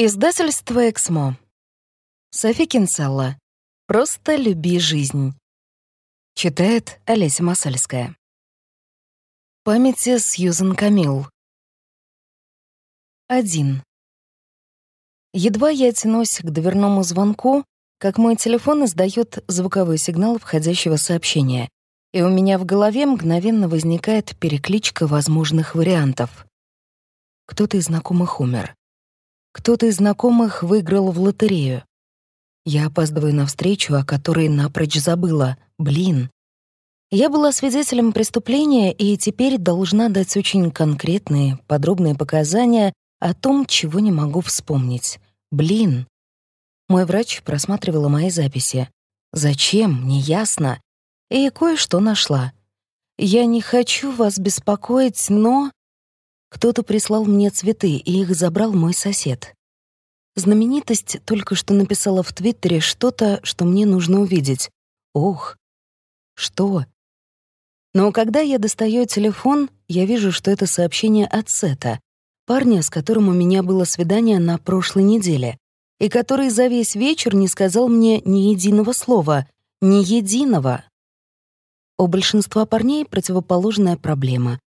Издательство «Эксмо». Софи Кинселла. «Просто люби жизнь». Читает Олеся Масальская. Памяти Сьюзен Камил. Один. Едва я тянусь к дверному звонку, как мой телефон издает звуковой сигнал входящего сообщения, и у меня в голове мгновенно возникает перекличка возможных вариантов. Кто-то из знакомых умер. Кто-то из знакомых выиграл в лотерею. Я опаздываю на встречу, о которой напрочь забыла. Блин. Я была свидетелем преступления и теперь должна дать очень конкретные, подробные показания о том, чего не могу вспомнить. Блин. Мой врач просматривала мои записи. Зачем, неясно. И кое-что нашла. Я не хочу вас беспокоить, но кто-то прислал мне цветы, и их забрал мой сосед. Знаменитость только что написала в Твиттере что-то, что мне нужно увидеть. Ох, что? Но когда я достаю телефон, я вижу, что это сообщение от Сета, парня, с которым у меня было свидание на прошлой неделе, и который за весь вечер не сказал мне ни единого слова, ни единого. У большинства парней противоположная проблема.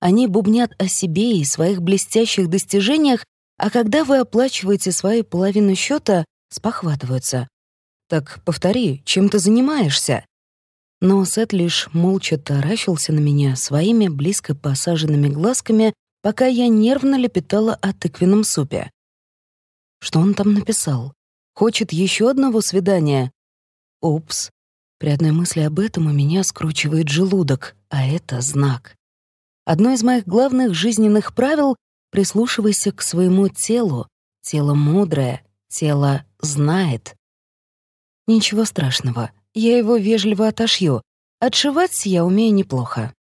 Они бубнят о себе и своих блестящих достижениях, а когда вы оплачиваете свою половину счета, спохватываются. «Так повтори, чем ты занимаешься?» Но Сет лишь молча таращился на меня своими близко посаженными глазками, пока я нервно лепетала о тыквенном супе. Что он там написал? Хочет еще одного свидания? Упс. При одной мысли об этом у меня скручивает желудок, а это знак. Одно из моих главных жизненных правил — прислушивайся к своему телу. Тело мудрое, тело знает. Ничего страшного, я его вежливо отошью. Отшивать я умею неплохо.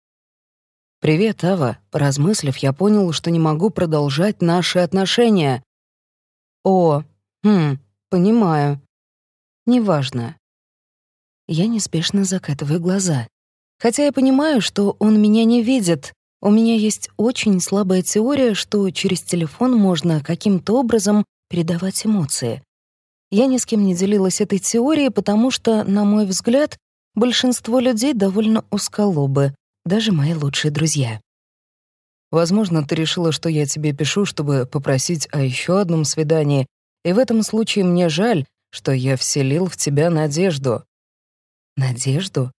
«Привет, Ава». Поразмыслив, я понял, что не могу продолжать наши отношения. «О, хм, понимаю. Неважно». Я неспешно закатываю глаза. Хотя я понимаю, что он меня не видит. У меня есть очень слабая теория, что через телефон можно каким-то образом передавать эмоции. Я ни с кем не делилась этой теорией, потому что, на мой взгляд, большинство людей довольно узколобы, даже мои лучшие друзья. Возможно, ты решила, что я тебе пишу, чтобы попросить о еще одном свидании, и в этом случае мне жаль, что я вселил в тебя надежду. Надежду?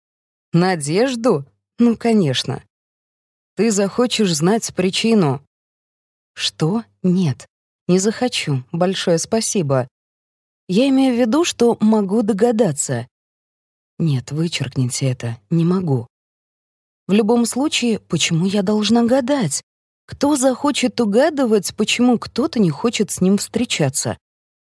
Надежду? Ну, конечно. Ты захочешь знать причину». «Что? Нет. Не захочу. Большое спасибо. Я имею в виду, что могу догадаться». «Нет, вычеркните это. Не могу». «В любом случае, почему я должна гадать? Кто захочет угадывать, почему кто-то не хочет с ним встречаться?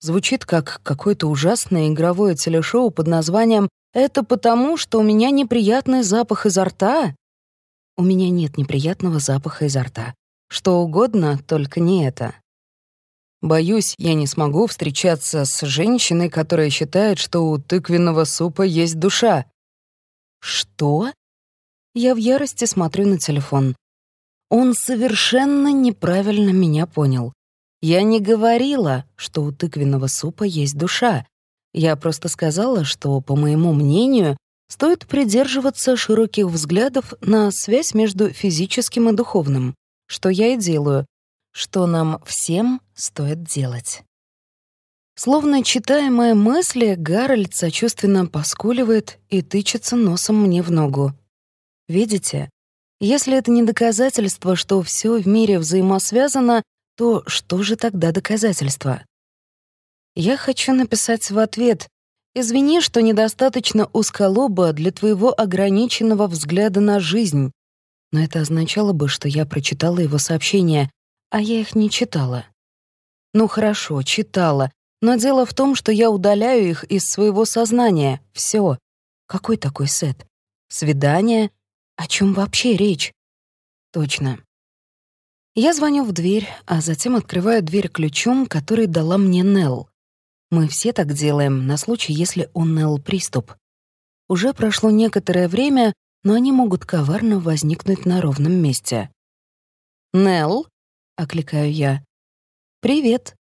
Звучит как какое-то ужасное игровое телешоу под названием «Это потому, что у меня неприятный запах изо рта?» У меня нет неприятного запаха изо рта. Что угодно, только не это. Боюсь, я не смогу встречаться с женщиной, которая считает, что у тыквенного супа есть душа. Что? Я в ярости смотрю на телефон. Он совершенно неправильно меня понял. Я не говорила, что у тыквенного супа есть душа. Я просто сказала, что, по моему мнению, стоит придерживаться широких взглядов на связь между физическим и духовным, что я и делаю, что нам всем стоит делать. Словно читая мои мысли, Гарольд сочувственно поскуливает и тычется носом мне в ногу. Видите? Если это не доказательство, что все в мире взаимосвязано, то что же тогда доказательство? Я хочу написать в ответ Извини, что недостаточно узколоба для твоего ограниченного взгляда на жизнь. Но это означало бы, что я прочитала его сообщения, а я их не читала. Ну хорошо, читала, но дело в том, что я удаляю их из своего сознания. Все. Какой такой сет? Свидание? О чем вообще речь? Точно. Я звоню в дверь, а затем открываю дверь ключом, который дала мне Нелл. Мы все так делаем на случай, если у нел приступ. Уже прошло некоторое время, но они могут коварно возникнуть на ровном месте. «Нелл?» — окликаю я. «Привет».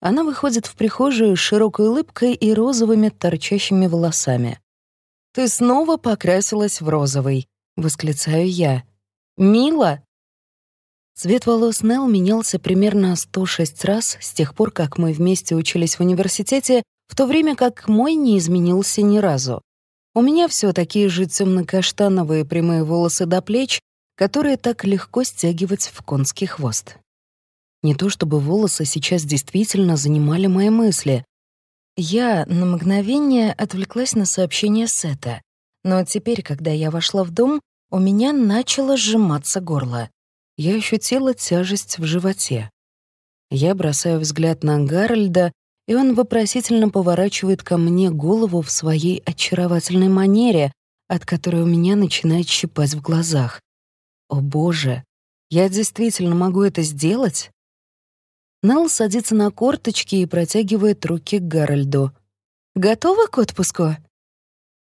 Она выходит в прихожую с широкой улыбкой и розовыми торчащими волосами. «Ты снова покрасилась в розовый», — восклицаю я. Мила. Цвет волос Нелл менялся примерно 106 раз с тех пор, как мы вместе учились в университете, в то время как мой не изменился ни разу. У меня все такие же темно-каштановые прямые волосы до плеч, которые так легко стягивать в конский хвост. Не то чтобы волосы сейчас действительно занимали мои мысли. Я на мгновение отвлеклась на сообщение Сета, но теперь, когда я вошла в дом, у меня начало сжиматься горло я ощутила тяжесть в животе. Я бросаю взгляд на Гарольда, и он вопросительно поворачивает ко мне голову в своей очаровательной манере, от которой у меня начинает щипать в глазах. «О боже, я действительно могу это сделать?» Нал садится на корточки и протягивает руки к Гарольду. «Готова к отпуску?»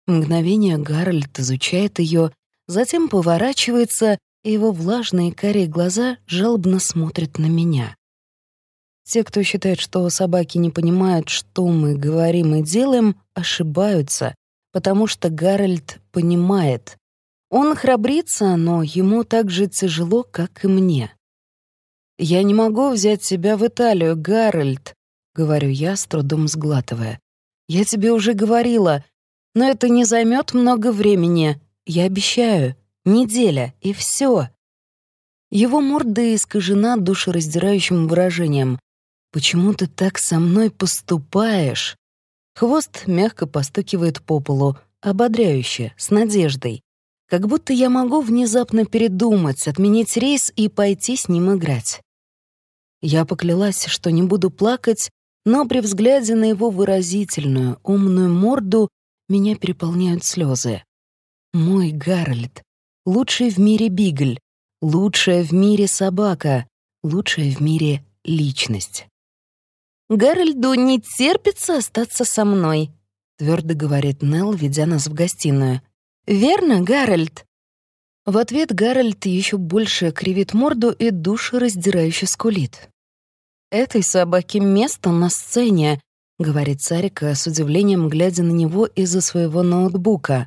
Мгновение Гарольд изучает ее, затем поворачивается его влажные карие глаза жалобно смотрят на меня. Те, кто считает, что собаки не понимают, что мы говорим и делаем, ошибаются, потому что Гарольд понимает. Он храбрится, но ему так же тяжело, как и мне. «Я не могу взять тебя в Италию, Гарольд», — говорю я, с трудом сглатывая. «Я тебе уже говорила, но это не займет много времени, я обещаю» неделя, и все. Его морда искажена душераздирающим выражением «Почему ты так со мной поступаешь?» Хвост мягко постукивает по полу, ободряюще, с надеждой. Как будто я могу внезапно передумать, отменить рейс и пойти с ним играть. Я поклялась, что не буду плакать, но при взгляде на его выразительную, умную морду меня переполняют слезы. Мой Гарольд, лучший в мире бигль, лучшая в мире собака, лучшая в мире личность. «Гарольду не терпится остаться со мной», — твердо говорит Нелл, ведя нас в гостиную. «Верно, Гарольд?» В ответ Гарольд еще больше кривит морду и душераздирающе скулит. «Этой собаке место на сцене», — говорит Сарика с удивлением, глядя на него из-за своего ноутбука.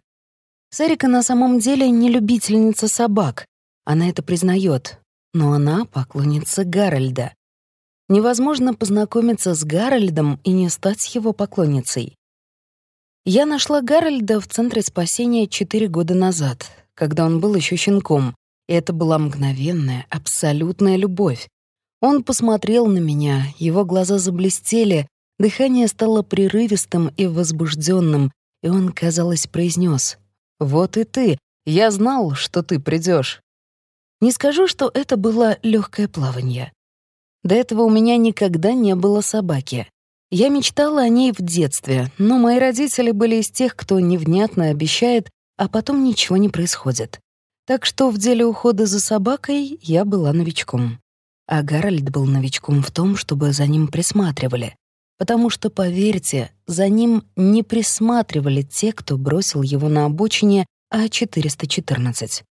Сарика на самом деле не любительница собак. Она это признает. Но она поклонница Гарольда. Невозможно познакомиться с Гарольдом и не стать его поклонницей. Я нашла Гарольда в Центре спасения четыре года назад, когда он был еще щенком, и это была мгновенная, абсолютная любовь. Он посмотрел на меня, его глаза заблестели, дыхание стало прерывистым и возбужденным, и он, казалось, произнес: вот и ты. Я знал, что ты придешь. Не скажу, что это было легкое плавание. До этого у меня никогда не было собаки. Я мечтала о ней в детстве, но мои родители были из тех, кто невнятно обещает, а потом ничего не происходит. Так что в деле ухода за собакой я была новичком. А Гарольд был новичком в том, чтобы за ним присматривали потому что, поверьте, за ним не присматривали те, кто бросил его на обочине А414.